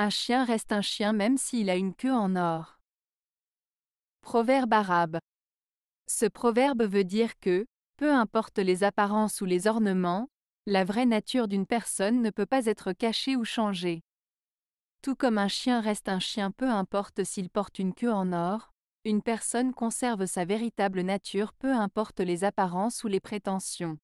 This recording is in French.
Un chien reste un chien même s'il a une queue en or. Proverbe arabe. Ce proverbe veut dire que, peu importe les apparences ou les ornements, la vraie nature d'une personne ne peut pas être cachée ou changée. Tout comme un chien reste un chien peu importe s'il porte une queue en or, une personne conserve sa véritable nature peu importe les apparences ou les prétentions.